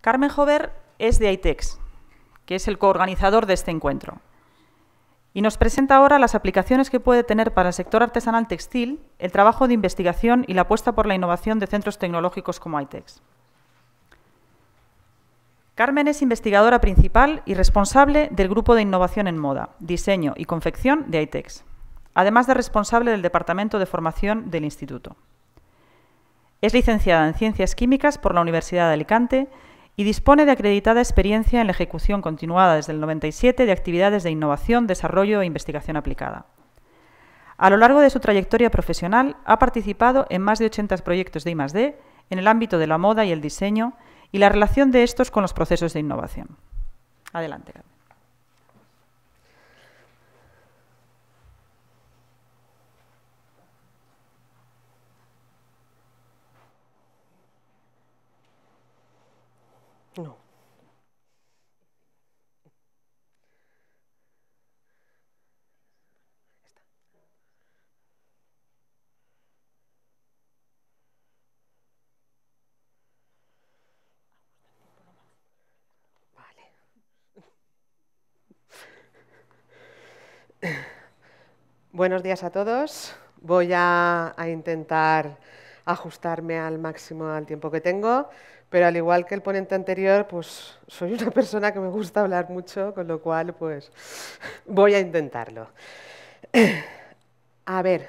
Carmen Jover es de ITEX, que es el coorganizador de este encuentro, y nos presenta ahora las aplicaciones que puede tener para el sector artesanal textil el trabajo de investigación y la apuesta por la innovación de centros tecnológicos como ITEX. Carmen es investigadora principal y responsable del Grupo de Innovación en Moda, Diseño y Confección de ITEX, además de responsable del Departamento de Formación del Instituto. Es licenciada en Ciencias Químicas por la Universidad de Alicante y dispone de acreditada experiencia en la ejecución continuada desde el 97 de actividades de innovación, desarrollo e investigación aplicada. A lo largo de su trayectoria profesional ha participado en más de 80 proyectos de I+D en el ámbito de la moda y el diseño y la relación de estos con los procesos de innovación. Adelante. Buenos días a todos. Voy a, intentar ajustarme al máximo al tiempo que tengo, pero al igual que el ponente anterior, pues soy una persona que me gusta hablar mucho, con lo cual pues voy a intentarlo. A ver,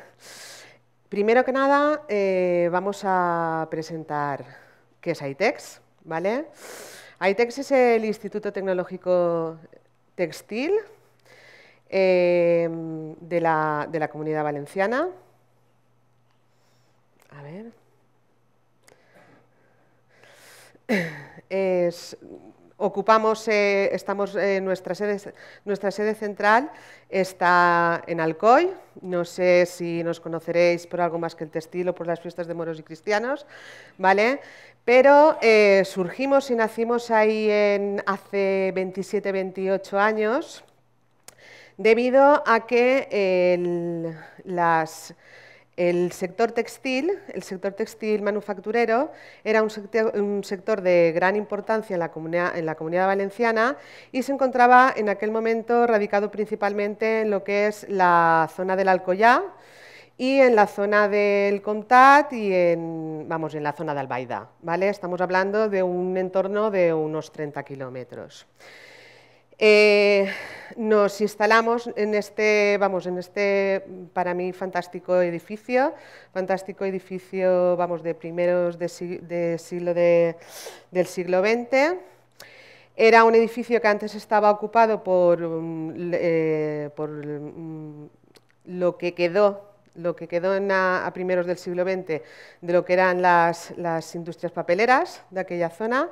primero que nada eh, vamos a presentar qué es ITEX, ¿vale? ITEX es el Instituto Tecnológico Textil Em, de, la, Comunidad Valenciana. A ver. ocupamos, eh, estamos, nuestra, sede, nuestra sede central está en Alcoy, no sé si nos conoceréis por algo más que el textil o por las fiestas de moros y cristianos, ¿vale? Pero eh, surgimos y nacimos ahí en, hace 27-28 años debido a que el, sector textil, el sector textil manufacturero, era un sector, de gran importancia en la, comunidad, valenciana y se encontraba en aquel momento radicado principalmente en lo que es la zona del Alcoyá, y en la zona del Comtat y en, vamos, en la zona de Albaida. Estamos hablando de un entorno de unos 30 kilómetros. Eh, nos instalamos en este, vamos, en este para mí fantástico edificio, fantástico edificio, vamos, de primeros de, siglo del siglo XX. Era un edificio que antes estaba ocupado por mm, eh, mm, lo que quedó lo que quedó a, primeros del siglo XX de lo que eran las, industrias papeleras de aquella zona.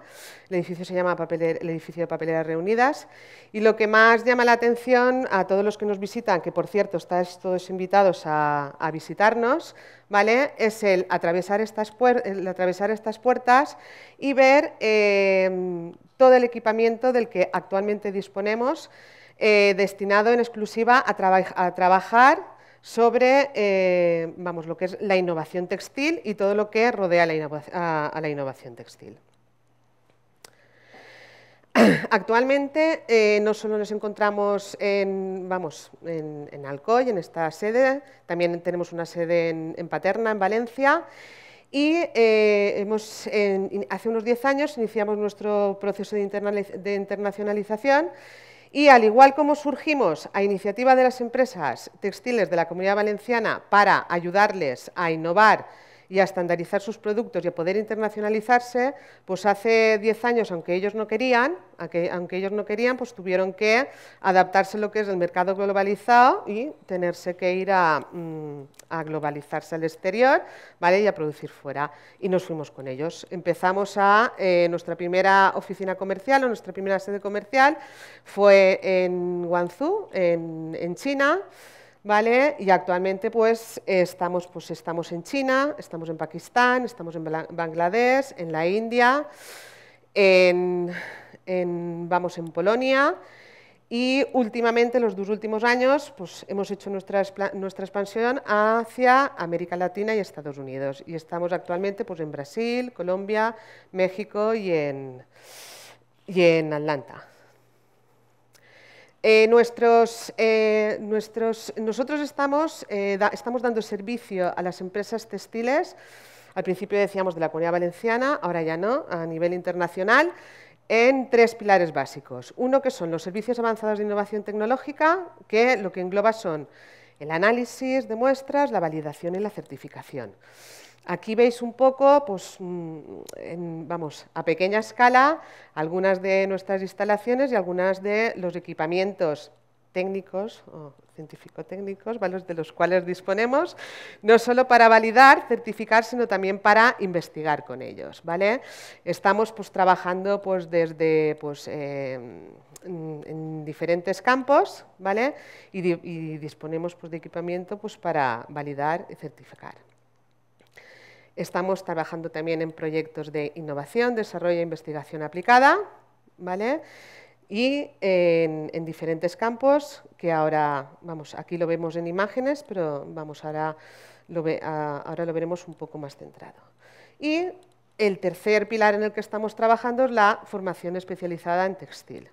El edificio se llama el edificio de Papeleras Reunidas. Y lo que más llama la atención a todos los que nos visitan, que por cierto estáis todos invitados a, visitarnos, ¿vale? es el atravesar estas, puertas y ver em, todo el equipamiento del que actualmente disponemos, eh, destinado en exclusiva a trabajar sobre eh, vamos, lo que es la innovación textil y todo lo que rodea a, la innovación textil. Actualmente eh, no solo nos encontramos en, vamos, en, Alcoy, en esta sede, también tenemos una sede en, Paterna, en Valencia, y eh, hace unos 10 años iniciamos nuestro proceso de internacionalización y al igual como surgimos a iniciativa de las empresas textiles de la Comunidad Valenciana para ayudarles a innovar y a estandarizar sus productos y a poder internacionalizarse, pues hace 10 años, aunque ellos no querían, aunque ellos no querían, pues tuvieron que adaptarse a lo que es el mercado globalizado y tenerse que ir a, mm, globalizarse al exterior ¿vale? y a producir fuera. Y nos fuimos con ellos. Empezamos a eh, nuestra primera oficina comercial o nuestra primera sede comercial fue en Guangzhou, en, en China, ¿vale? Y actualmente pues estamos, pues estamos en China, estamos en Pakistán, estamos en Bangladesh, en la India, en, vamos en Polonia y últimamente, los dos últimos años, pues hemos hecho nuestra, expansión hacia América Latina y Estados Unidos y estamos actualmente pues, en Brasil, Colombia, México y y en Atlanta. Eh, eh, nosotros estamos, eh, estamos dando servicio a las empresas textiles, al principio decíamos de la Comunidad Valenciana, ahora ya no, a nivel internacional, en tres pilares básicos. Uno que son los servicios avanzados de innovación tecnológica, que lo que engloba son el análisis de muestras, la validación y la certificación. Aquí veis un poco, pues, mm, vamos, a pequeña escala, algunas de nuestras instalaciones y algunas de los equipamientos técnicos o científico-técnicos, de los cuales disponemos, no solo para validar, certificar, sino también para investigar con ellos. ¿vale? Estamos pues, trabajando pues, desde pues, eh, mm, en, diferentes campos ¿vale? y, y disponemos pues, de equipamiento pues, para validar y certificar. Estamos trabajando también en proyectos de innovación, desarrollo e investigación aplicada, ¿vale? Y en, diferentes campos, que ahora, vamos, aquí lo vemos en imágenes, pero vamos, ahora lo, ahora lo veremos un poco más centrado. Y el tercer pilar en el que estamos trabajando es la formación especializada en textil.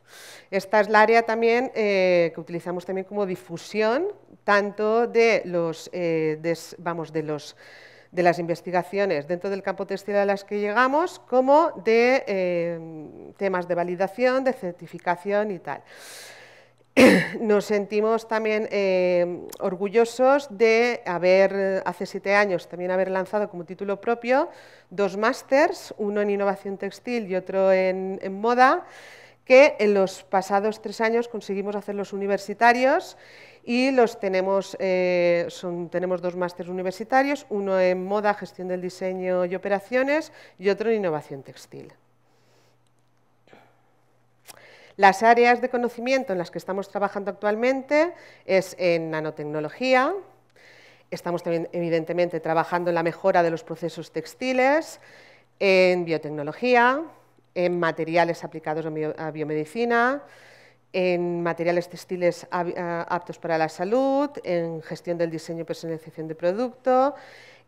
Esta es la área también eh, que utilizamos también como difusión, tanto de los, eh, vamos, de los de las investigaciones dentro del campo textil a las que llegamos, como de eh, temas de validación, de certificación y tal. Nos sentimos también eh, orgullosos de haber, hace siete años, también haber lanzado como título propio dos másters, uno en innovación textil y otro en, moda, que en los pasados tres años conseguimos hacerlos universitarios y los tenemos, eh, tenemos dos másteres universitarios, uno en moda, gestión del diseño y operaciones y otro en innovación textil. Las áreas de conocimiento en las que estamos trabajando actualmente es en nanotecnología, estamos también evidentemente trabajando en la mejora de los procesos textiles, en biotecnología, en materiales aplicados a biomedicina, en materiales textiles ah, aptos para la salud, en gestión del diseño y personalización de producto,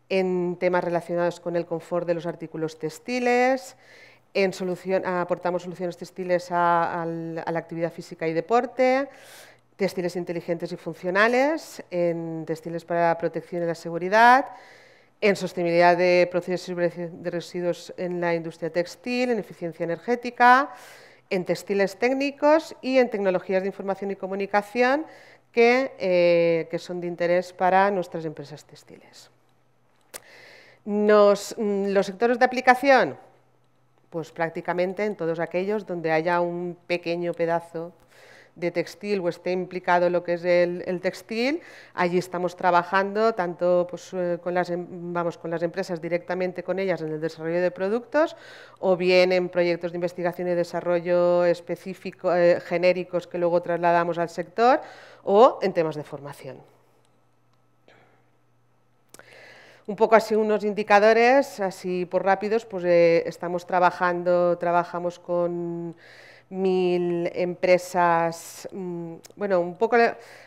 en temas relacionados con el confort de los artículos textiles, en aportamos soluciones textiles a, a, la actividad física y deporte, textiles inteligentes y funcionales, en textiles para la protección y la seguridad, en sostenibilidad de procesos de residuos en la industria textil, en eficiencia energética, en textiles técnicos y en tecnologías de información y comunicación que, eh, son de interés para nuestras empresas textiles. Mm, los sectores de aplicación, pues prácticamente en todos aquellos donde haya un pequeño pedazo de textil o esté implicado lo que es el, textil, allí estamos trabajando tanto pues, eh, con, las, em, vamos, con las empresas directamente con ellas en el desarrollo de productos o bien en proyectos de investigación y desarrollo específicos, eh, genéricos que luego trasladamos al sector o en temas de formación. un poco así unos indicadores, así por rápidos, pues eh, estamos trabajando, trabajamos con mil empresas. Mm, bueno, un poco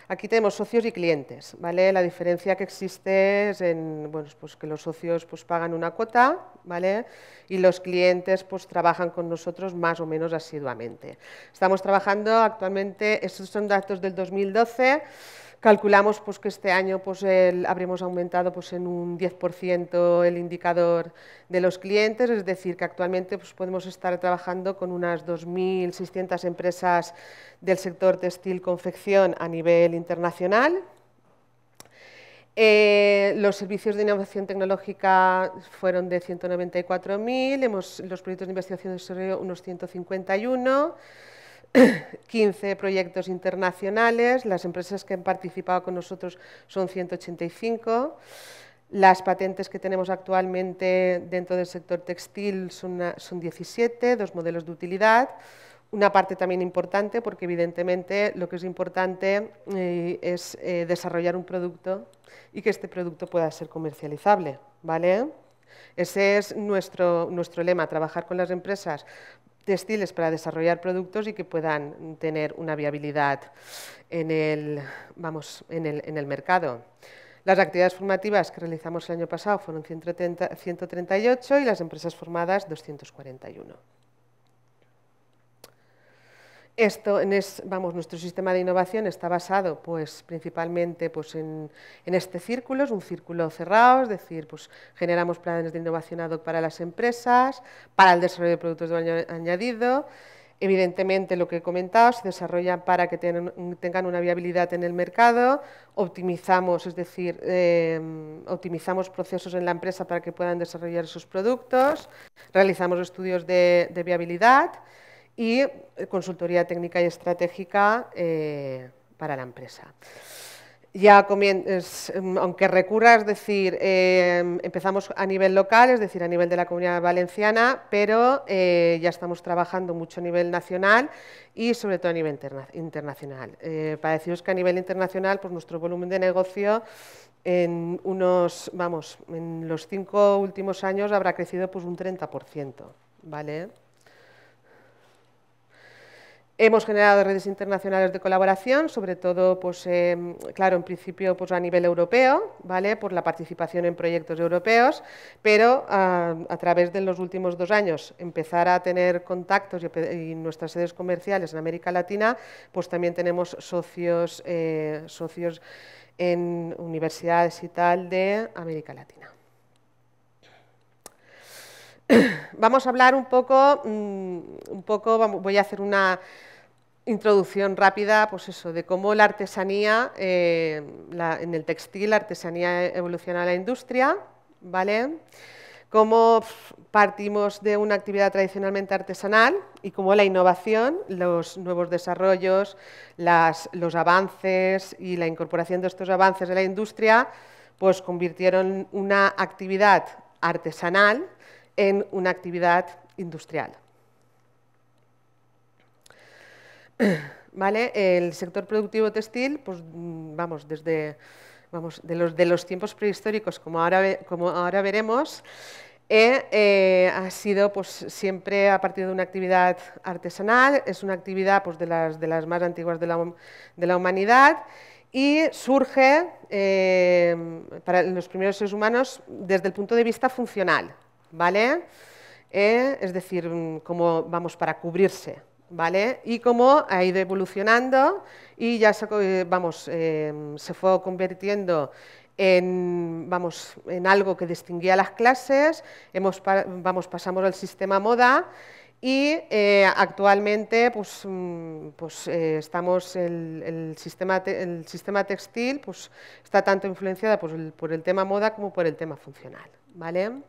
aquí tenemos socios y clientes, ¿vale? La diferencia que existe es en, bueno, pues que los socios pues pagan una cuota, ¿vale? Y los clientes pues trabajan con nosotros más o menos asiduamente. Estamos trabajando actualmente, estos son datos del 2012. Calculamos pues, que este año pues, habremos aumentado pues, en un 10% el indicador de los clientes, es decir, que actualmente pues, podemos estar trabajando con unas 2.600 empresas del sector textil-confección a nivel internacional. Eh, los servicios de innovación tecnológica fueron de 194.000, los proyectos de investigación de desarrollo unos 151. 15 proyectos internacionales, las empresas que han participado con nosotros son 185. Las patentes que tenemos actualmente dentro del sector textil son, 17, dos modelos de utilidad. Una parte también importante, porque evidentemente lo que es importante eh, es eh, desarrollar un producto y que este producto pueda ser comercializable. ¿vale? Ese es nuestro, nuestro lema, trabajar con las empresas textiles para desarrollar productos y que puedan tener una viabilidad en el, vamos, en el, mercado. Las actividades formativas que realizamos el año pasado fueron 138 y las empresas formadas 241. Esto vamos, nuestro sistema de innovación está basado pues, principalmente pues, en, este círculo, es un círculo cerrado, es decir, pues, generamos planes de innovación ad hoc para las empresas, para el desarrollo de productos de valor añadido, Evidentemente, lo que he comentado, se desarrolla para que tengan una viabilidad en el mercado, optimizamos, es decir, em, optimizamos procesos en la empresa para que puedan desarrollar sus productos, realizamos estudios de viabilidad, y eh, consultoría técnica y estratégica eh, para la empresa. Ya em, aunque recurra, es decir, em, empezamos a nivel local, es decir, a nivel de la comunidad valenciana, pero eh, ya estamos trabajando mucho a nivel nacional y sobre todo a nivel internacional. para deciros que a nivel internacional, pues nuestro volumen de negocio en unos, vamos, en los cinco últimos años habrá crecido pues un 30%, ¿vale? Hemos generado redes internacionales de colaboración, sobre todo, pues, em, claro, en principio pues, a nivel europeo, ¿vale? por la participación en proyectos europeos, pero a, través de los últimos dos años empezar a tener contactos y, nuestras sedes comerciales en América Latina, pues también tenemos socios, eh, socios en universidades y tal de América Latina. Vamos a hablar un poco, mm, un poco voy a hacer una, introducción rápida, pues eso, de cómo la artesanía, eh, en el textil, la artesanía evoluciona a la industria, ¿vale? Cómo partimos de una actividad tradicionalmente artesanal y cómo la innovación, los nuevos desarrollos, los avances y la incorporación de estos avances de la industria, pues convirtieron una actividad artesanal en una actividad industrial. El sector productivo textil, pues mm, vamos, desde de, los, tiempos prehistóricos, como ahora, veremos, eh, eh, ha sido pues, siempre a partir de una actividad artesanal, es una actividad pues, de, las, más antiguas de la, humanidad y surge eh, para los primeros seres humanos desde el punto de vista funcional, es decir, mm, como vamos para cubrirse, y cómo ha ido evolucionando y ya se, eh, em, fue convirtiendo en, algo que distinguía las clases, vamos, pasamos al sistema moda y eh, actualmente pues, mm, pues, eh, estamos el, sistema textil pues, está tanto influenciado por el, por el tema moda como por el tema funcional. ¿vale?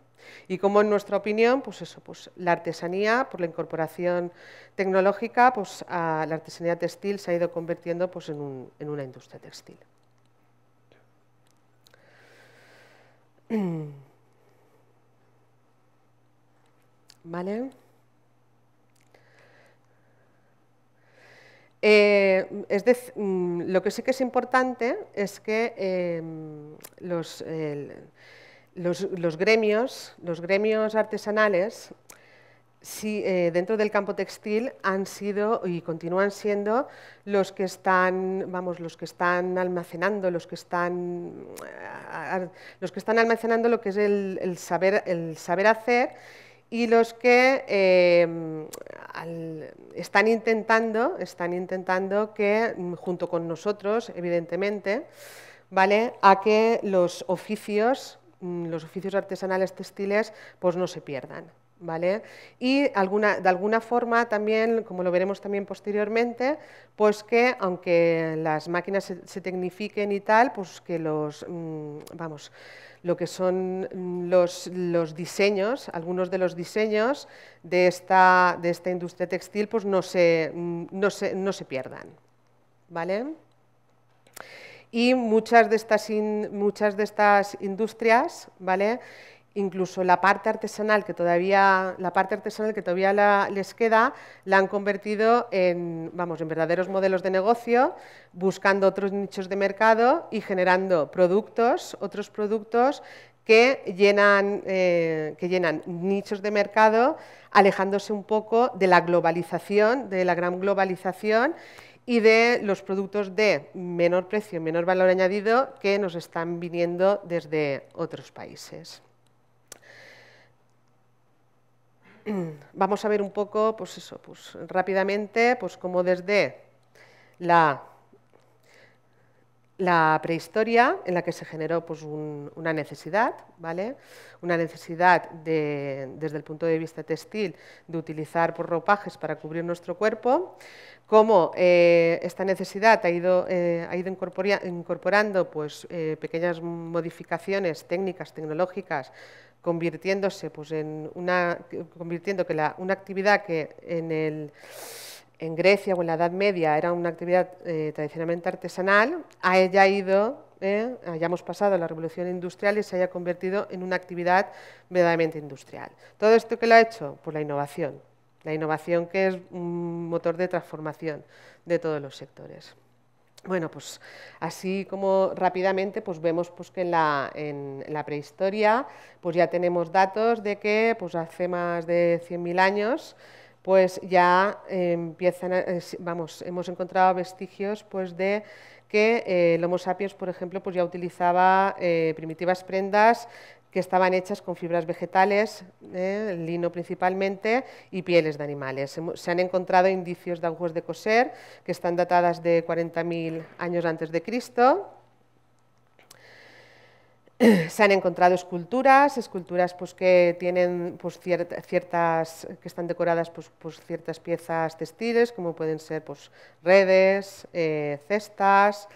Y como en nuestra opinión, pues eso, pues la artesanía, por la incorporación tecnológica, pues a la artesanía textil se ha ido convirtiendo pues, en, una industria textil. ¿Vale? Eh, mm, lo que sí que es importante es que em, los, los, gremios, los gremios artesanales eh, dentro del campo textil han sido y continúan siendo los que están, vamos, los que están almacenando, los que están, eh, los que están almacenando lo que es el, saber, el saber hacer y los que eh, están, intentando, están intentando que, mm, junto con nosotros, evidentemente, ¿vale? a que los oficios Mm, los oficios artesanales textiles pues no se pierdan. ¿Vale? Y alguna, de alguna forma también, como lo veremos también posteriormente, pues que aunque las máquinas se, tecnifiquen y tal, pues que los, mm, vamos, lo que son mm, los, diseños, algunos de los diseños de esta, de esta industria textil, pues no se, no se, pierdan, ¿vale? y muchas de estas, muchas de estas industrias, ¿vale? incluso la parte artesanal que todavía, la parte artesanal que todavía les queda, la han convertido en, vamos, en verdaderos modelos de negocio, buscando otros nichos de mercado y generando productos, otros productos que llenan, eh, que llenan nichos de mercado, alejándose un poco de la globalización, de la gran globalización y de los productos de menor precio, menor valor añadido que nos están viniendo desde otros países. Vamos a ver un poco, pues eso, pues rápidamente, pues cómo desde la la prehistoria en la que se generó pues, una necesidad, ¿vale? una necesidad de, desde el punto de vista textil de utilizar por pues, ropajes para cubrir nuestro cuerpo, como eh, esta necesidad ha ido, eh, ha ido incorporando pues, eh, pequeñas modificaciones técnicas, tecnológicas, convirtiéndose pues, en una, convirtiendo que la, una actividad que en el en Grecia o en la Edad Media era una actividad eh, tradicionalmente artesanal, Ha ella ido, eh, hayamos pasado la revolución industrial y se haya convertido en una actividad verdaderamente industrial. ¿Todo esto qué lo ha hecho? por pues la innovación, la innovación que es un motor de transformación de todos los sectores. Bueno, pues así como rápidamente pues vemos pues que en la, prehistoria pues ya tenemos datos de que pues hace más de 100.000 años pues ya eh, empiezan, hemos encontrado vestigios pues, de que eh, el Homo sapiens, por ejemplo, pues ya utilizaba eh, primitivas prendas que estaban hechas con fibras vegetales, lino principalmente, y pieles de animales. Se han encontrado indicios de agujas de coser que están datadas de 40.000 años antes de Cristo, se han encontrado esculturas, esculturas pues, que tienen pues, que están decoradas pues, pues, ciertas piezas textiles, como pueden ser redes, eh, cestas,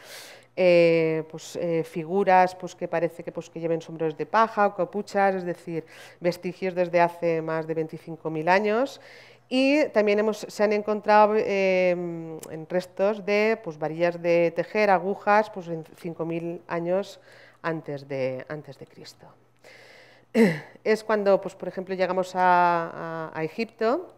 eh, eh, figuras que parece que, lleven sombreros de paja o capuchas, es decir, vestigios desde hace más de 25.000 años. Y también se han encontrado em, en restos de varillas de tejer, agujas, pues, en 5.000 años antes de, antes de Cristo. Es cuando, pues, por ejemplo, llegamos a, Egipto,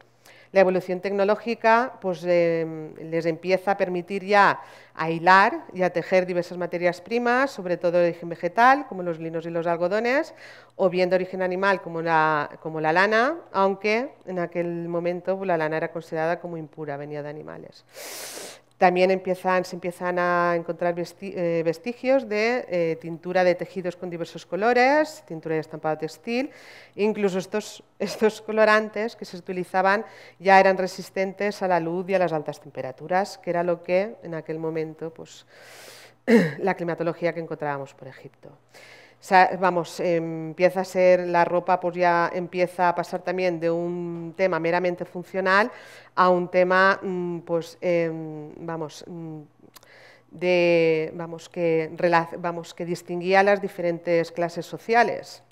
la evolución tecnológica pues, eh, les empieza a permitir ya a hilar y a tejer diversas materias primas, sobre todo de origen vegetal, como los linos y los algodones, o bien de origen animal, como la, como la lana, aunque en aquel momento pues, la lana era considerada como impura, venía de animales. También se empiezan a encontrar eh, vestigios de eh, tintura de tejidos con diversos colores, tintura de estampado textil, incluso estos, estos colorantes que se utilizaban ya eran resistentes a la luz y a las altas temperaturas, que era lo que en aquel momento pues, la climatología que encontrábamos por Egipto vamos, empieza a ser la ropa, pues ya empieza a pasar también de un tema meramente funcional a un tema, mm, pues, em, mm, de, vamos, que, vamos, que distinguía las diferentes clases sociales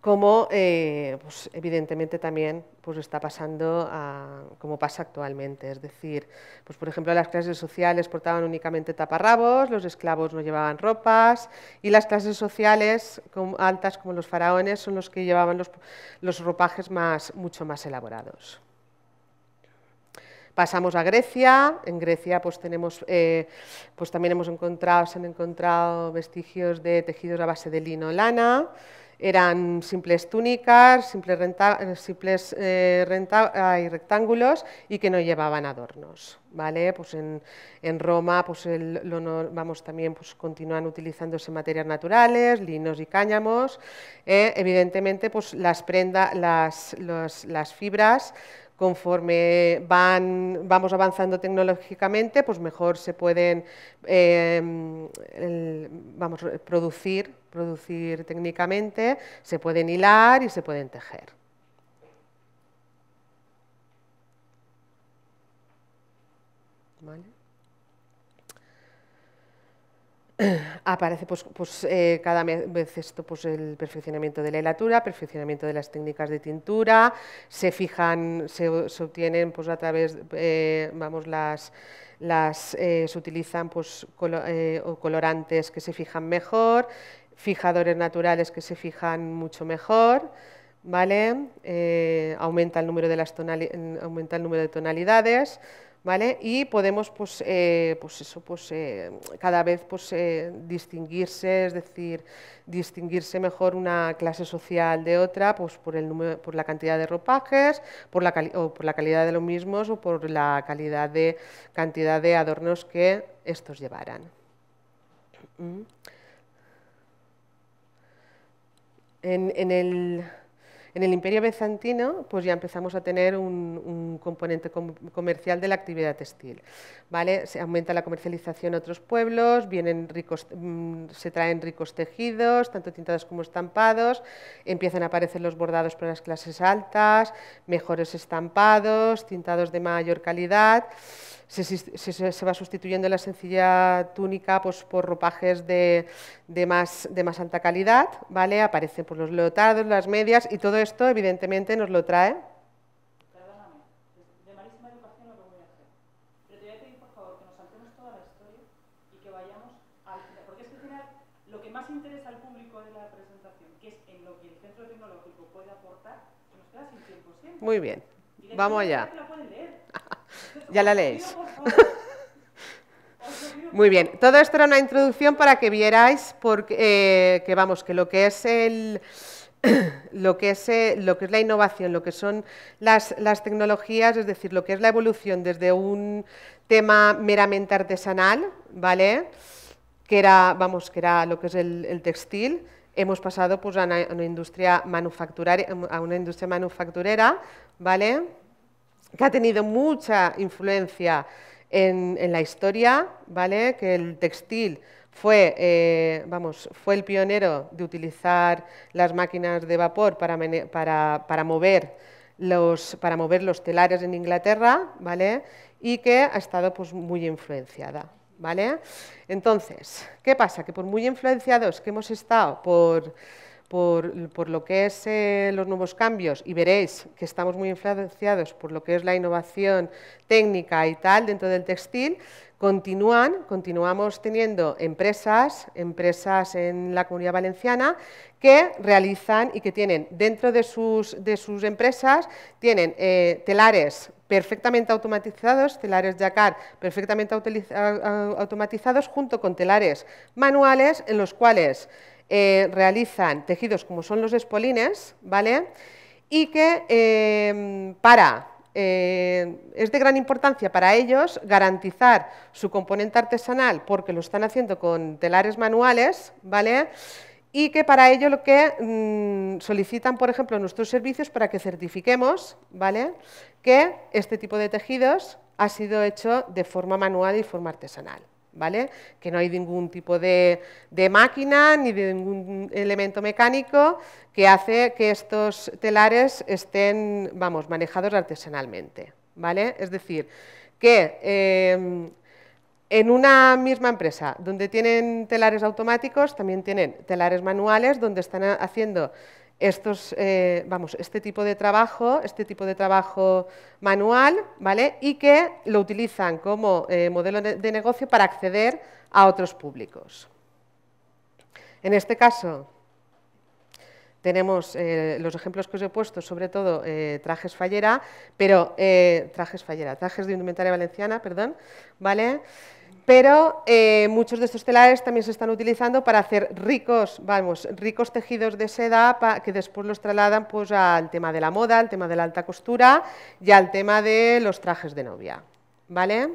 como eh, pues, evidentemente también pues, está pasando como pasa actualmente. Es decir, pues, por ejemplo, las clases sociales portaban únicamente taparrabos, los esclavos no llevaban ropas y las clases sociales altas como los faraones son los que llevaban los, ropajes más, mucho más elaborados. Pasamos a Grecia, en Grecia pues tenemos, eh, pues también hemos encontrado, se han encontrado vestigios de tejidos a base de lino lana, eran simples túnicas, simples, eh, rectángulos y que no llevaban adornos. ¿vale? Pues en, Roma pues vamos, también pues continúan utilizándose materias naturales, linos y cáñamos. Eh, evidentemente pues las, las, las fibras conforme van, vamos avanzando tecnológicamente, pues mejor se pueden eh, vamos, producir producir técnicamente, se pueden hilar y se pueden tejer. Aparece pues, pues, eh, cada vez esto, pues, el perfeccionamiento de la helatura, perfeccionamiento de las técnicas de tintura, se fijan, se, obtienen pues, a través, eh, vamos, las, las eh, se utilizan pues, colorantes que se fijan mejor, fijadores naturales que se fijan mucho mejor, ¿vale? Eh, aumenta, el número de las aumenta el número de tonalidades, ¿vale? Y podemos, pues, eh, pues eso, pues eh, cada vez pues, distinguirse, es decir, distinguirse mejor una clase social de otra, pues por, el número, por la cantidad de ropajes, por la o por la calidad de los mismos o por la calidad de, cantidad de adornos que estos llevaran. Mm. En, el, Imperio Bizantino pues ya empezamos a tener un, componente comercial de la actividad textil. ¿vale? Se aumenta la comercialización en otros pueblos, vienen ricos, mm, se traen ricos tejidos, tanto tintados como estampados, empiezan a aparecer los bordados para las clases altas, mejores estampados, tintados de mayor calidad se se va sustituyendo la sencilla túnica pues por ropajes de de más de más alta calidad vale aparecen pues, los lotados las medias y todo esto evidentemente nos lo trae perdóname de malísima educación lo que voy a hacer pero te voy a pedir por favor que nos alquemos toda la historia y que vayamos al final porque es que en general lo que más interesa al público de la presentación que es en lo que el centro tecnológico puede aportar nos queda sin tiempo. muy bien vamos allá. la puede leer ya la leéis. Muy bien, todo esto era una introducción para que vierais porque, eh, que vamos, que lo que es el lo que es eh, lo que es la innovación, lo que son las, tecnologías, es decir, lo que es la evolución desde un tema meramente artesanal, ¿vale? que era, vamos, que era lo que es el, textil, hemos pasado pues, a, una, industria manufacturera, a una industria manufacturera, ¿vale? que ha tenido mucha influencia en, la historia, ¿vale? que el textil fue, eh, vamos, fue el pionero de utilizar las máquinas de vapor para, para, mover, los, para mover los telares en Inglaterra ¿vale? y que ha estado pues, muy influenciada. ¿vale? Entonces, ¿qué pasa? Que por muy influenciados que hemos estado por por, lo que es eh, los nuevos cambios, y veréis que estamos muy influenciados por lo que es la innovación técnica y tal dentro del textil, continúan, continuamos teniendo empresas, empresas en la Comunidad Valenciana que realizan y que tienen dentro de sus, de sus empresas, tienen eh, telares perfectamente automatizados, telares Jacquard perfectamente automatizados junto con telares manuales en los cuales eh, realizan tejidos como son los espolines, ¿vale? Y que eh, para, eh, es de gran importancia para ellos garantizar su componente artesanal porque lo están haciendo con telares manuales, ¿vale? y que para ello lo que mm, solicitan, por ejemplo, nuestros servicios para que certifiquemos ¿vale? que este tipo de tejidos ha sido hecho de forma manual y forma artesanal. ¿vale? Que no hay ningún tipo de, máquina ni de ningún elemento mecánico que hace que estos telares estén, vamos, manejados artesanalmente, ¿vale? Es decir, que em, en una misma empresa donde tienen telares automáticos, también tienen telares manuales donde están haciendo estos, eh, vamos, este tipo de trabajo, este tipo de trabajo manual, ¿vale? Y que lo utilizan como eh, modelo de negocio para acceder a otros públicos. En este caso, tenemos eh, los ejemplos que os he puesto, sobre todo trajes fallera, pero trajes fallera, trajes de indumentaria valenciana, perdón, ¿vale? Pero eh, muchos de estos telares también se están utilizando para hacer ricos, vamos, ricos tejidos de seda que después los trasladan pues, al tema de la moda, al tema de la alta costura y al tema de los trajes de novia. ¿Vale?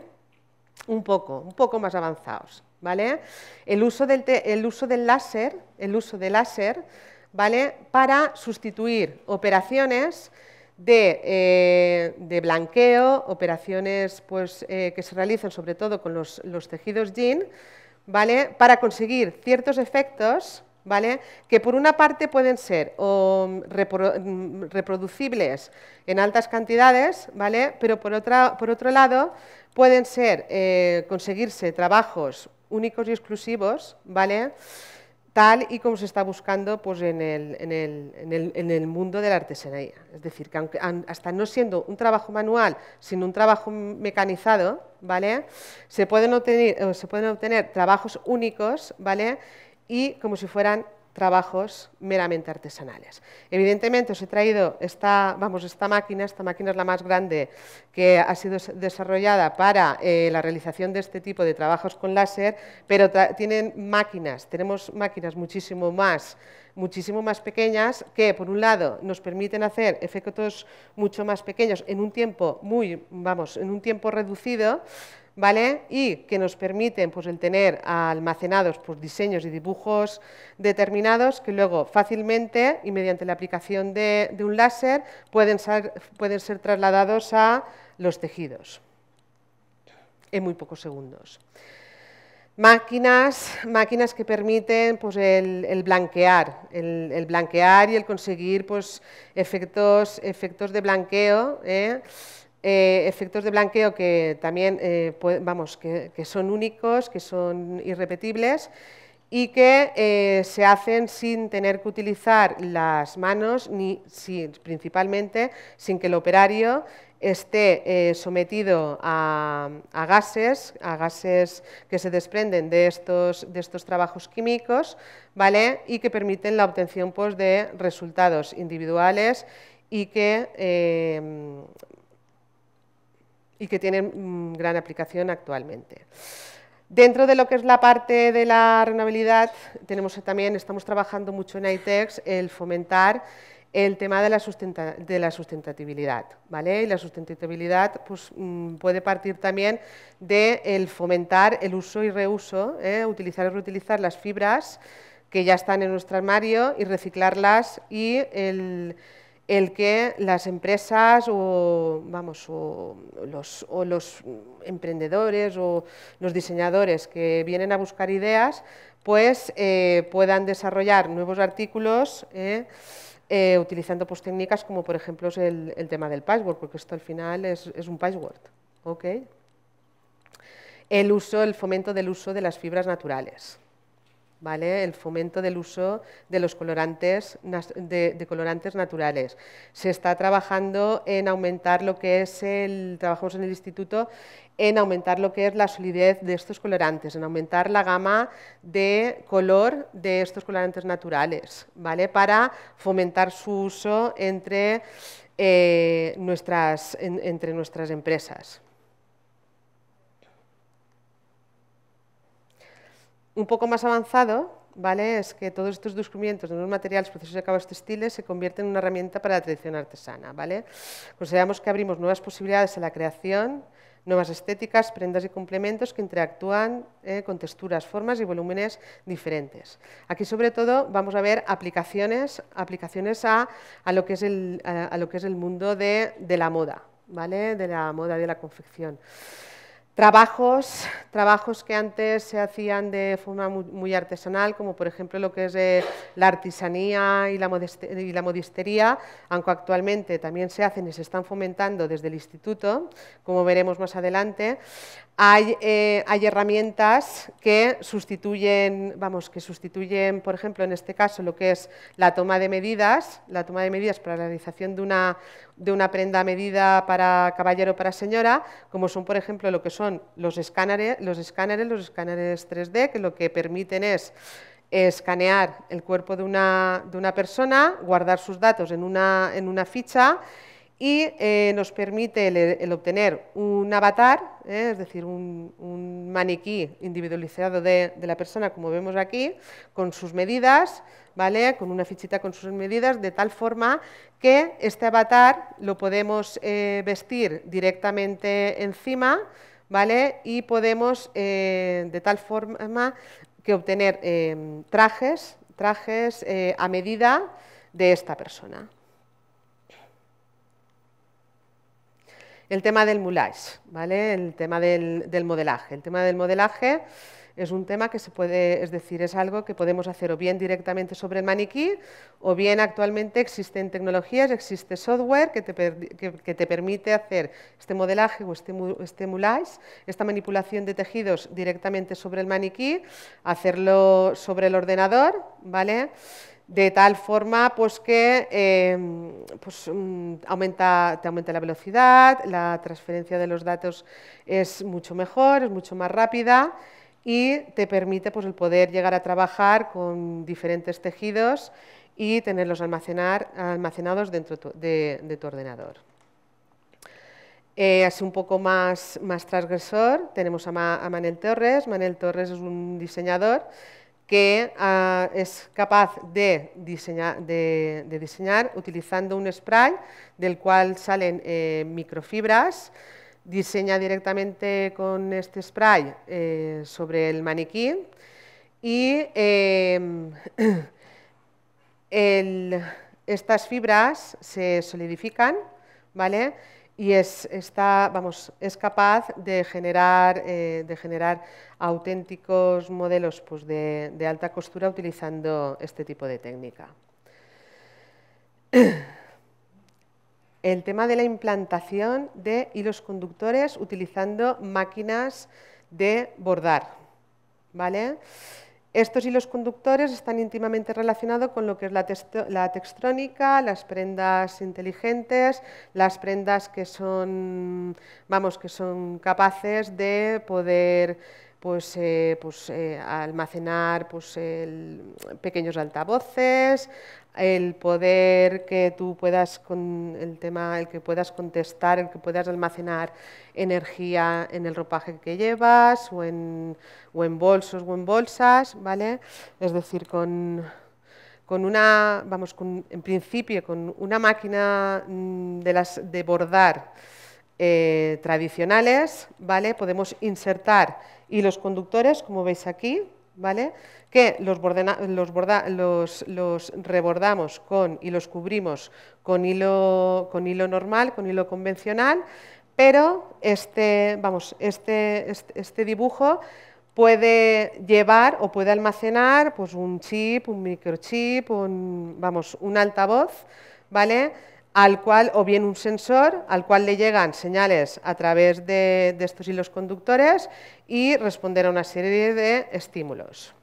Un poco, un poco más avanzados. ¿Vale? El uso del, uso del láser, el uso del láser, ¿vale? Para sustituir operaciones eh, de, blanqueo, operaciones pues, eh, que se realizan sobre todo con los, tejidos jean, ¿vale? para conseguir ciertos efectos ¿Vale? que por una parte pueden ser mm, mm, reproducibles en altas cantidades, ¿vale? pero por, otra, por otro lado pueden ser, eh, conseguirse trabajos únicos y exclusivos, ¿vale? tal y como se está buscando pues, en, el, en, el, mundo de la artesanía. Es decir, que aunque, hasta no siendo un trabajo manual, sino un trabajo mecanizado, ¿vale? se, pueden obtener, eh, se pueden obtener trabajos únicos ¿vale? y como si fueran trabajos meramente artesanales. Evidentemente os he traído esta, vamos, esta máquina, esta máquina es la más grande que ha sido desarrollada para eh, la realización de este tipo de trabajos con láser, pero tienen máquinas, tenemos máquinas muchísimo más muchísimo más pequeñas que, por un lado, nos permiten hacer efectos mucho más pequeños en un tiempo muy, vamos, en un tiempo reducido, ¿vale? Y que nos permiten pues, el tener almacenados pues, diseños y dibujos determinados que luego fácilmente y mediante la aplicación de, un láser pueden ser, trasladados a los tejidos en muy pocos segundos. Máquinas, máquinas que permiten pues, el, blanquear, el, blanquear y el conseguir pues, efectos, efectos de blanqueo, ¿eh? Eh, efectos de blanqueo que también, eh, vamos, que, son únicos, que son irrepetibles y que eh, se hacen sin tener que utilizar las manos, ni, principalmente sin que el operario esté sometido a, gases, a gases que se desprenden de estos, de estos trabajos químicos, ¿vale? y que permiten la obtención pues, de resultados individuales y que y que tienen mm, gran aplicación actualmente. Dentro de lo que es la parte de la renovabilidad, tenemos también, estamos trabajando mucho en ITEX el fomentar el tema de la, sustenta, de la sustentabilidad, ¿vale? Y la sustentabilidad pues, mm, puede partir también de el fomentar el uso y reuso, ¿eh? utilizar y reutilizar las fibras que ya están en nuestro armario y reciclarlas y el el que las empresas o, vamos, o los, emprendedores o los diseñadores que vienen a buscar ideas pues eh, puedan desarrollar nuevos artículos eh, eh, utilizando pues, técnicas como por ejemplo el, tema del password, porque esto al final es, un password. ¿okay? El uso, el fomento del uso de las fibras naturales. ¿Vale? el fomento del uso de los colorantes, de, colorantes naturales. Se está trabajando en aumentar lo que es el, trabajamos en el instituto, en aumentar lo que es la solidez de estos colorantes, en aumentar la gama de color de estos colorantes naturales, ¿vale? para fomentar su uso entre, eh, entre nuestras empresas. Un poco más avanzado, ¿vale? Es que todos estos descubrimientos de nuevos materiales, procesos de acabados textiles se convierten en una herramienta para la tradición artesana, ¿vale? Consideramos que abrimos nuevas posibilidades en la creación, nuevas estéticas, prendas y complementos que interactúan eh, con texturas, formas y volúmenes diferentes. Aquí sobre todo vamos a ver aplicaciones, aplicaciones a, a lo, que es el, lo que es el mundo de, la moda, ¿vale? de la moda de la confección. Trabajos, trabajos que antes se hacían de forma muy, artesanal, como por ejemplo lo que es eh, la artesanía y la, modistería, aunque actualmente también se hacen y se están fomentando desde el instituto, como veremos más adelante, hay, eh, hay herramientas que sustituyen, vamos, que sustituyen, por ejemplo, en este caso lo que es la toma de medidas, la toma de medidas para la realización de una, de una prenda medida para caballero para señora, como son, por ejemplo, lo que son los escáneres, los escáneres, los escáneres 3D, que lo que permiten es escanear el cuerpo de una, de una persona, guardar sus datos en una, en una ficha y eh, nos permite el, obtener un avatar, ¿eh? es decir, un, maniquí individualizado de, de, la persona, como vemos aquí, con sus medidas, ¿vale? Con una fichita con sus medidas, de tal forma que este avatar lo podemos eh, vestir directamente encima, ¿vale? Y podemos, eh, de tal forma que obtener eh, trajes, trajes a medida de esta persona. El tema del moulage, ¿vale? El tema del modelaje. El tema del modelaje es un tema que se puede, es decir, es algo que podemos hacer o bien directamente sobre el maniquí o bien actualmente existen tecnologías, existe software que te, permite hacer este modelaje o este, este esta manipulación de tejidos directamente sobre el maniquí, hacerlo sobre el ordenador, ¿vale? de tal forma pues, que em, pues, mm, aumenta, te aumenta la velocidad, la transferencia de los datos es mucho mejor, es mucho más rápida y te permite pues, el poder llegar a trabajar con diferentes tejidos y tenerlos almacenar, almacenados dentro de, tu ordenador. Eh, así un poco más, transgresor, tenemos a, Manel Torres. Manel Torres es un diseñador que ah, es capaz de, de, diseñar utilizando un spray del cual salen eh, microfibras diseña directamente con este spray eh, sobre el maniquí y eh, estas fibras se solidifican, ¿vale? Y es, está, vamos, es capaz de generar, eh, de generar auténticos modelos pues, de alta costura utilizando este tipo de técnica. el tema de la implantación de hilos conductores utilizando máquinas de bordar. ¿vale? Estos hilos conductores están íntimamente relacionados con lo que es la, textrónica, las prendas inteligentes, las prendas que son, vamos, que son capaces de poder pues, eh, pues eh, almacenar pues, pequeños altavoces, el poder que tú puedas con el tema, el que puedas contestar, el que puedas almacenar energía en el ropaje que llevas o en, bolsos o en bolsas, ¿vale? Es decir, con, una, vamos, en principio, con una máquina mm, de, las, de bordar eh, tradicionales, ¿vale? Podemos insertar hilos conductores, como veis aquí, ¿vale? Que los, los, rebordamos y los cubrimos con hilo, con hilo normal, con hilo convencional, pero este, vamos, este, este, este dibujo puede llevar o puede almacenar pues, un chip, un microchip, un, vamos, un altavoz, ¿vale? al cual, o bien un sensor al cual le llegan señales a través de, estos hilos conductores y responder a una serie de estímulos.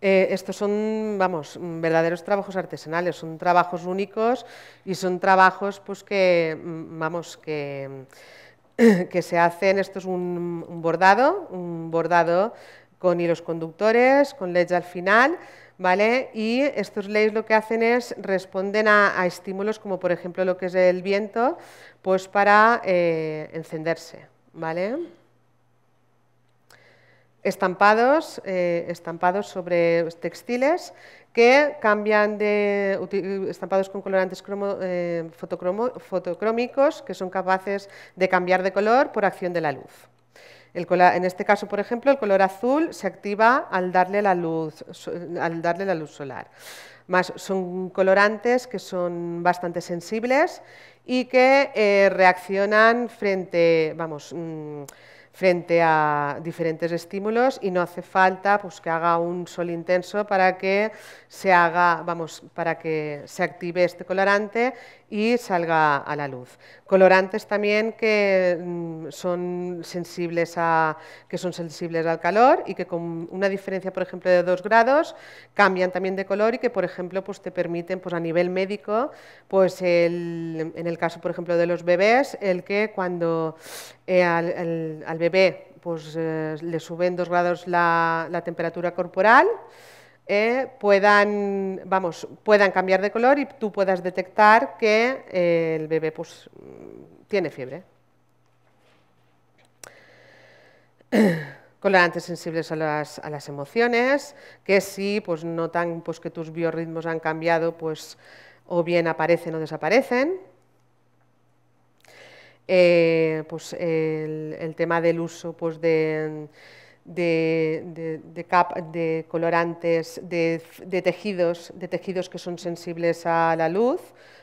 Eh, estos son, vamos, verdaderos trabajos artesanales, son trabajos únicos y son trabajos pues, que, mm, vamos, que, se hacen, esto es un, bordado, un bordado con hilos conductores, con leds al final, ¿vale? Y estos leyes lo que hacen es responden a, estímulos como por ejemplo lo que es el viento, pues para eh, encenderse, ¿vale? Estampados, eh, estampados sobre textiles que cambian de estampados con colorantes eh, fotocrómicos que son capaces de cambiar de color por acción de la luz en este caso, por ejemplo, el color azul se activa al darle la luz, solar. son colorantes que son bastante sensibles y que eh, reaccionan mm, frente, a diferentes estímulos y no hace falta pues, que haga un sol intenso para que se haga, para que se active este colorante y salga a la luz. Colorantes también que mm, son sensibles, a, que son sensibles al calor y que con una diferencia, por ejemplo, de dos grados, cambian también de color y que, por ejemplo, pues te permiten pues a nivel médico, pues el, en el caso, por ejemplo, de los bebés, el que cuando eh, al, bebé pues, eh, le suben dos grados la, la temperatura corporal, eh, puedan, vamos, puedan cambiar de color y tú puedas detectar que eh, el bebé pues, mm, tiene fiebre. Colorantes sensibles a las, emociones, que si pues, notan pues, que tus biorritmos han cambiado, pues o bien aparecen o desaparecen. Eh, pues, el, el, tema del uso pues, de de, colorantes, de, tejidos, de tejidos que son sensibles a la luz,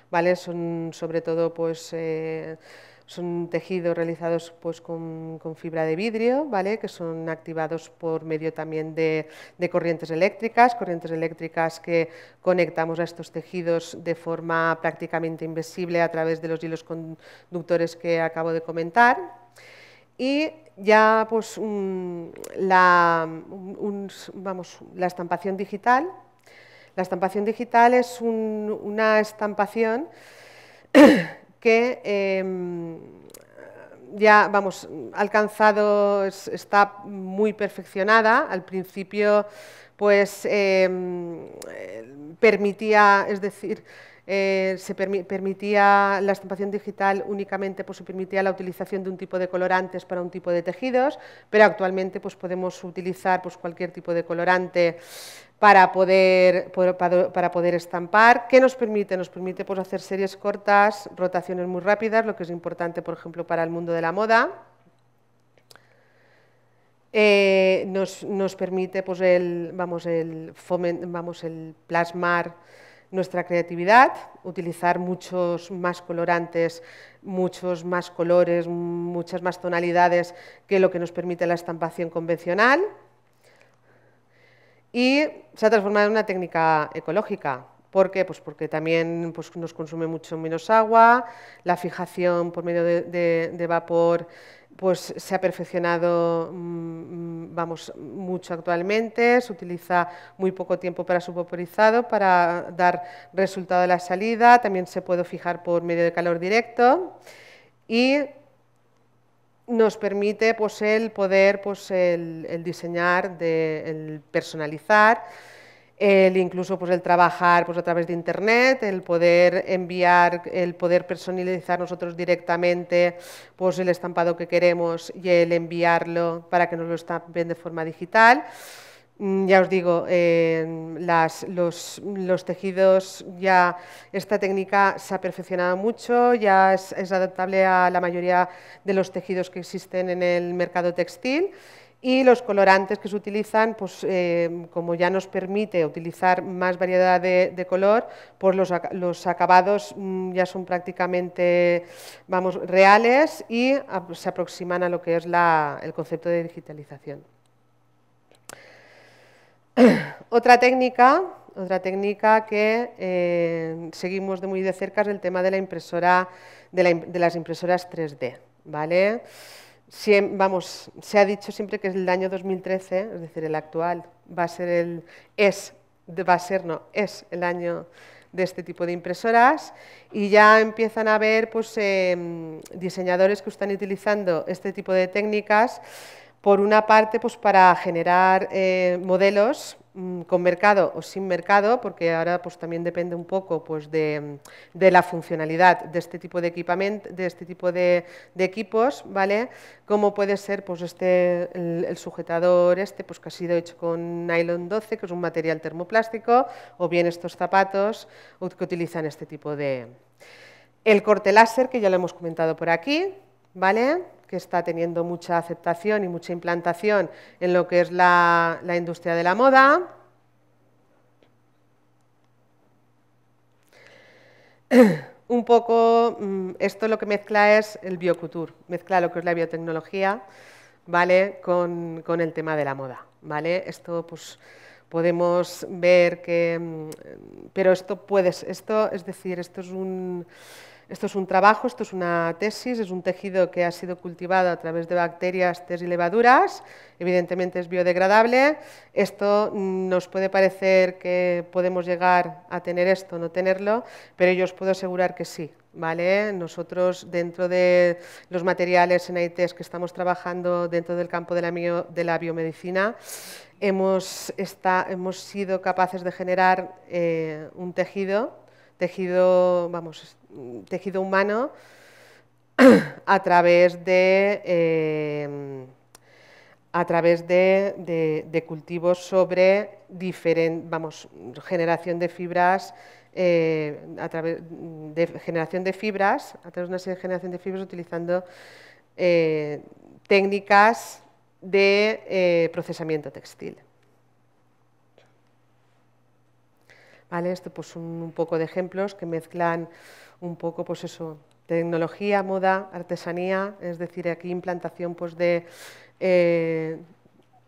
¿vale? Son sobre todo pues, eh, son tejidos realizados pues, con, fibra de vidrio, ¿vale? que son activados por medio también de, corrientes eléctricas, corrientes eléctricas que conectamos a estos tejidos de forma prácticamente invisible a través de los hilos conductores que acabo de comentar. Y ya pues, la, vamos, la estampación digital. La estampación digital es un, una estampación que em, ya vamos, alcanzado, está muy perfeccionada. Al principio pues em, permitía, es decir, eh, se permitía la estampación digital únicamente pues, se permitía la utilización de un tipo de colorantes para un tipo de tejidos, pero actualmente pues, podemos utilizar pues, cualquier tipo de colorante para poder, para poder estampar. ¿Qué nos permite? Nos permite pues, hacer series cortas, rotaciones muy rápidas, lo que es importante, por ejemplo, para el mundo de la moda. Eh, nos, permite vamos, pues, el, vamos, el plasmar nuestra creatividad, utilizar muchos más colorantes, muchos más colores, muchas más tonalidades que lo que nos permite la estampación convencional. Y se ha transformado en una técnica ecológica. ¿Por qué? Pues porque también pues, nos consume mucho menos agua, la fijación por medio de vapor pues se ha perfeccionado mm, mm, vamos, mucho actualmente, se utiliza muy poco tiempo para su vaporizado, para dar resultado a la salida, también se puede fijar por medio de calor directo y nos permite pues, el poder pues, el, diseñar, el personalizar, el incluso pues el trabajar pues a través de internet, el poder enviar, el poder personalizar nosotros directamente pues el estampado que queremos y el enviarlo para que nos lo estampen de forma digital. Mm, ya os digo, los, tejidos, ya esta técnica se ha perfeccionado mucho, ya es adaptable a la mayoría de los tejidos que existen en el mercado textil y los colorantes que se utilizan, pues eh, como ya nos permite utilizar más variedad de, color, pues los, acabados mm, ya son prácticamente vamos, reales y se aproximan a lo que es el concepto de digitalización. otra técnica, otra técnica que eh, seguimos de muy de cerca es el tema de la impresora, de las impresoras 3D, ¿vale? se ha dicho siempre que es el año 2013, es decir, el actual, va a ser el, es, va a ser, no, es el año de este tipo de impresoras y ya empiezan a haber pues, em, diseñadores que están utilizando este tipo de técnicas, por una parte pues, para generar eh, modelos Mm, con mercado o sin mercado, porque ahora pues, también depende un poco pues, de, la funcionalidad de este tipo de equipamiento, de este tipo de, equipos, ¿vale? Como puede ser pues, este, el, sujetador este, pues, que ha sido hecho con nylon 12, que es un material termoplástico, o bien estos zapatos que utilizan este tipo de... El corte láser, que ya lo hemos comentado por aquí, ¿vale? está teniendo mucha aceptación y mucha implantación en lo que es la, industria de la moda. un poco, mm, esto lo que mezcla es el biocultur mezcla lo que es la biotecnología, ¿vale? Con, el tema de la moda, ¿vale? Esto, pues, podemos ver que, mm, pero esto puedes, esto, es decir, esto es un, esto es un trabajo, esto es una tesis, es un tejido que ha sido cultivado a través de bacterias, test y levaduras, evidentemente es biodegradable. Esto nos puede parecer que podemos llegar a tener esto, no tenerlo, pero yo os puedo asegurar que sí, ¿Vale? Nosotros dentro de los materiales en AITES que estamos trabajando dentro del campo de la, biomedicina, hemos, sido capaces de generar eh, un tejido tejido, vamos, tejido humano a través de, eh, a través de, de, de cultivos sobre diferent, vamos, generación de fibras eh, a través de generación de fibras, a través de una serie de generación de fibras utilizando eh, técnicas de eh, procesamiento textil. ¿vale? Esto pues un, poco de ejemplos que mezclan un poco pues eso, tecnología, moda, artesanía, es decir, aquí implantación pues de, eh,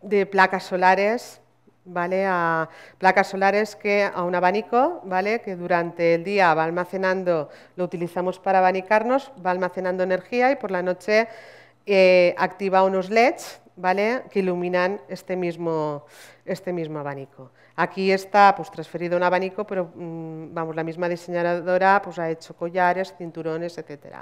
de placas solares, ¿vale? A placas solares que a un abanico, ¿vale? Que durante el día va almacenando, lo utilizamos para abanicarnos, va almacenando energía y por la noche eh, activa unos LEDs ¿vale? que iluminan este mismo, este mismo abanico. Aquí está pues, transferido un abanico, pero mm, vamos, la misma diseñadora pues, ha hecho collares, cinturones, etc.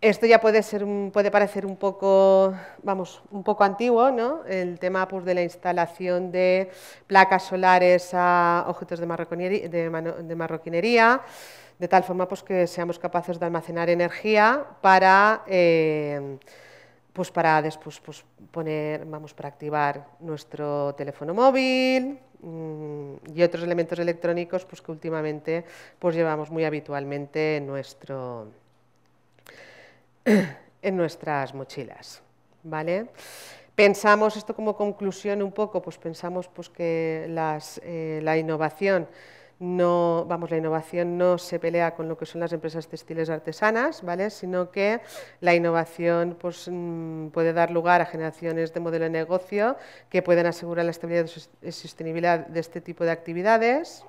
Esto ya puede, ser, puede parecer un poco, vamos, un poco antiguo, ¿no? el tema pues, de la instalación de placas solares a objetos de marroquinería de tal forma pues, que seamos capaces de almacenar energía para, eh, pues, para después pues, poner, vamos, para activar nuestro teléfono móvil mm, y otros elementos electrónicos pues, que últimamente pues, llevamos muy habitualmente en, nuestro, en nuestras mochilas. ¿vale? Pensamos, esto como conclusión un poco, pues pensamos pues, que las, eh, la innovación no, vamos, la innovación no se pelea con lo que son las empresas textiles artesanas, ¿vale? sino que la innovación pues, mm, puede dar lugar a generaciones de modelo de negocio que pueden asegurar la estabilidad y sostenibilidad de este tipo de actividades.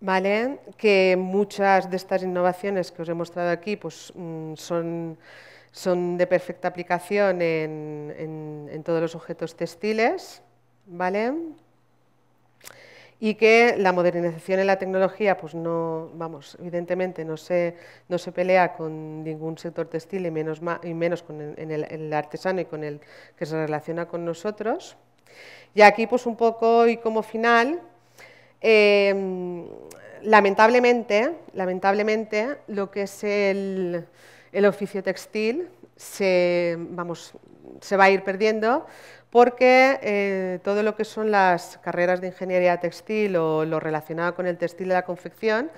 ¿vale? que muchas de estas innovaciones que os he mostrado aquí pues, mm, son, de perfecta aplicación en, en todos los objetos textiles. ¿vale? y que la modernización en la tecnología, pues no, vamos, evidentemente no se, pelea con ningún sector textil y menos, con el, artesano y con el que se relaciona con nosotros. Y aquí, pues un poco y como final, em, lamentablemente, lamentablemente, lo que es el oficio textil se, vamos, se va a ir perdiendo porque eh, todo lo que son las carreras de ingeniería textil o lo relacionado con el textil de la confección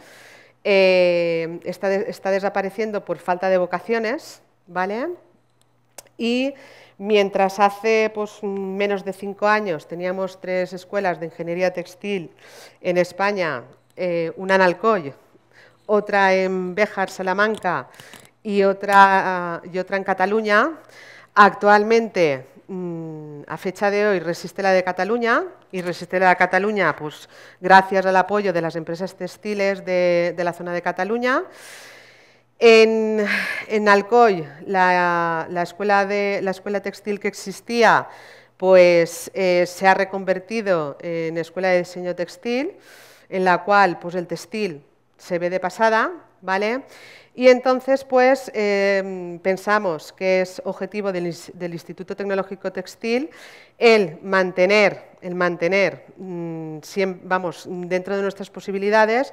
eh, está, desapareciendo por falta de vocaciones, ¿vale? Y mientras hace pues, menos de cinco años teníamos tres escuelas de ingeniería textil en España, eh, una en Alcoy, otra en Bejar Salamanca y otra, y otra en Cataluña. Actualmente, mm, a fecha de hoy, resiste la de Cataluña y resiste la de Cataluña pues, gracias al apoyo de las empresas textiles de, la zona de Cataluña. En, Alcoy, la, escuela de, la escuela textil que existía pues, eh, se ha reconvertido en escuela de diseño textil, en la cual pues, el textil se ve de pasada, ¿vale? Y entonces, pues, em, pensamos que es objetivo del, Instituto Tecnológico Textil el mantener, el mantener, mm, vamos, dentro de nuestras posibilidades,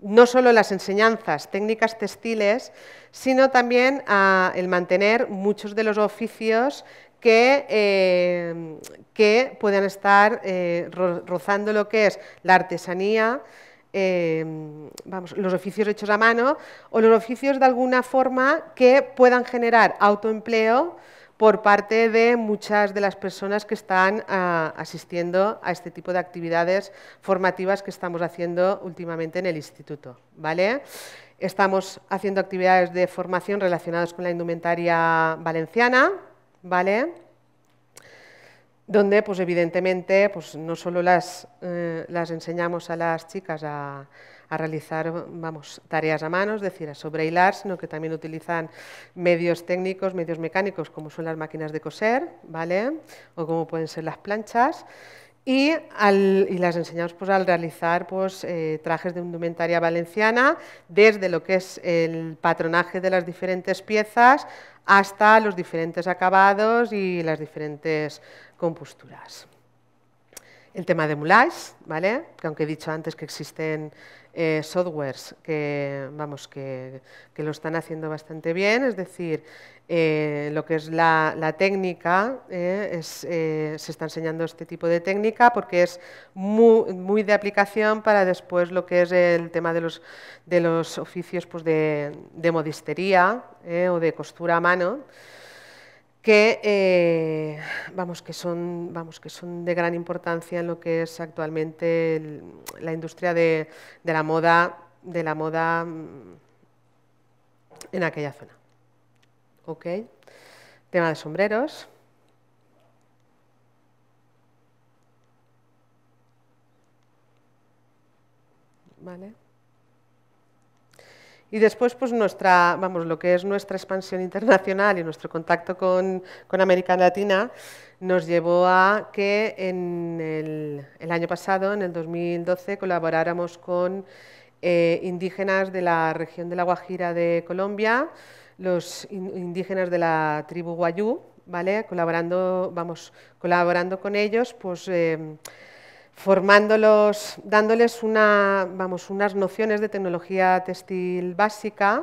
no solo las enseñanzas técnicas textiles, sino también ah, el mantener muchos de los oficios que, em, puedan estar eh, rozando lo que es la artesanía, Em, vamos, los oficios hechos a mano o los oficios de alguna forma que puedan generar autoempleo por parte de muchas de las personas que están ah, asistiendo a este tipo de actividades formativas que estamos haciendo últimamente en el instituto. ¿vale? Estamos haciendo actividades de formación relacionadas con la indumentaria valenciana, ¿vale? donde pues evidentemente pues, no solo eh, las, enseñamos a las chicas a, realizar vamos, tareas a manos, es decir, a sobrehilar, sino que también utilizan medios técnicos, medios mecánicos, como son las máquinas de coser, ¿vale? O como pueden ser las planchas. Y, las enseñamos pues, al realizar pues, eh, trajes de indumentaria valenciana, desde lo que es el patronaje de las diferentes piezas hasta los diferentes acabados y las diferentes con posturas. El tema de mulais, ¿vale? que aunque he dicho antes que existen eh, softwares que, vamos, que, lo están haciendo bastante bien, es decir, eh, lo que es la, técnica, eh, se está enseñando este tipo de técnica porque es muy, de aplicación para después lo que es el tema de los, de los oficios pues, de, de modistería o de costura a mano que, eh, vamos, que son, vamos, que son de gran importancia en lo que es actualmente la industria de, de, la moda, de la moda mm, en aquella zona. ¿Ok? Tema de sombreros. Vale. Y después, pues nuestra, vamos, lo que es nuestra expansión internacional y nuestro contacto con, América Latina nos llevó a que en el, año pasado, en el 2012, colaboráramos con eh, indígenas de la región de la Guajira de Colombia, los indígenas de la tribu Guayú, ¿vale? Colaborando, vamos, colaborando con ellos, pues... Eh, formándolos, dándoles unas nociones de tecnología textil básica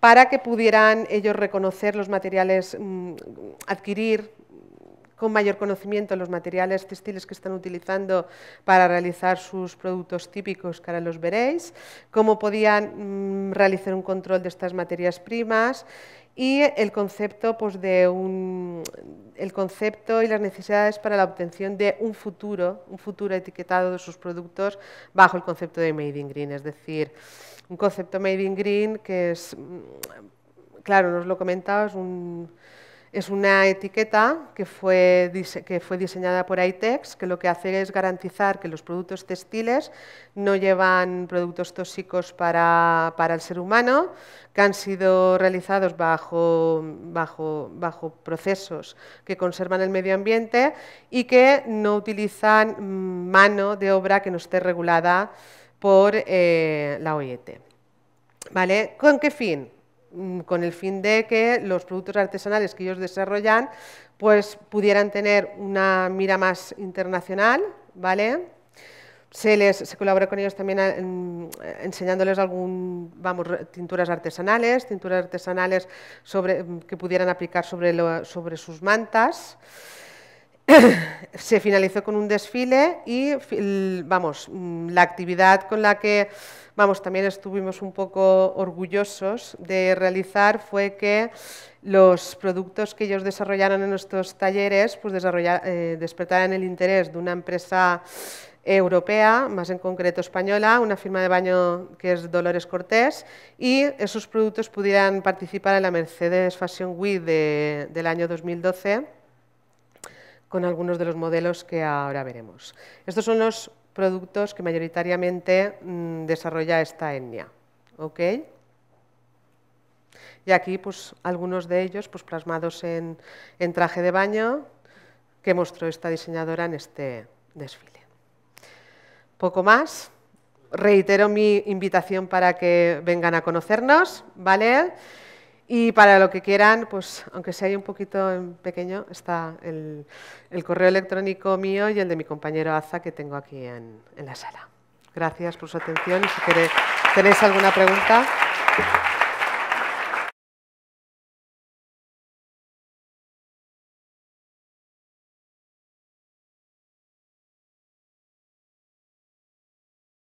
para que pudieran ellos reconocer los materiales, mm, adquirir con mayor conocimiento los materiales textiles que están utilizando para realizar sus productos típicos que ahora los veréis, cómo podían mm, realizar un control de estas materias primas y el concepto, pues, de un, el concepto y las necesidades para la obtención de un futuro, un futuro etiquetado de sus productos bajo el concepto de Made in Green, es decir, un concepto Made in Green que es, mm, claro, nos lo comentaba, es un es una etiqueta que fue, diseñada por ITEX, que lo que hace es garantizar que los productos textiles no llevan productos tóxicos para, el ser humano, que han sido realizados bajo, procesos que conservan el medio ambiente y que no utilizan mano de obra que no esté regulada por eh, la OIT. ¿Vale? ¿Con qué fin? Mm, con el fin de que los productos artesanales que ellos desarrollan pues pudieran tener una mira más internacional, ¿vale? Se, les, se colabora con ellos también eh, enseñándoles algún, vamos, tinturas artesanales, tinturas artesanales sobre, que pudieran aplicar sobre, sobre sus mantas. se finalizó con un desfile y, vamos, mm, la actividad con la que, vamos, también estuvimos un poco orgullosos de realizar fue que los productos que ellos desarrollaron en nuestros talleres, pues eh, despertaran el interés de una empresa europea, más en concreto española, una firma de baño que es Dolores Cortés, y esos productos pudieran participar en la Mercedes Fashion Week del año 2012 con algunos de los modelos que ahora veremos. Estos son los productos que mayoritariamente mm, desarrolla esta etnia. ¿okay? Y aquí pues, algunos de ellos pues, plasmados en, traje de baño que mostró esta diseñadora en este desfile. Poco más. Reitero mi invitación para que vengan a conocernos. ¿vale? Y para lo que quieran, pues aunque sea un poquito en pequeño, está el, correo electrónico mío y el de mi compañero Aza que tengo aquí en, la sala. Gracias por su atención y si tenéis alguna pregunta.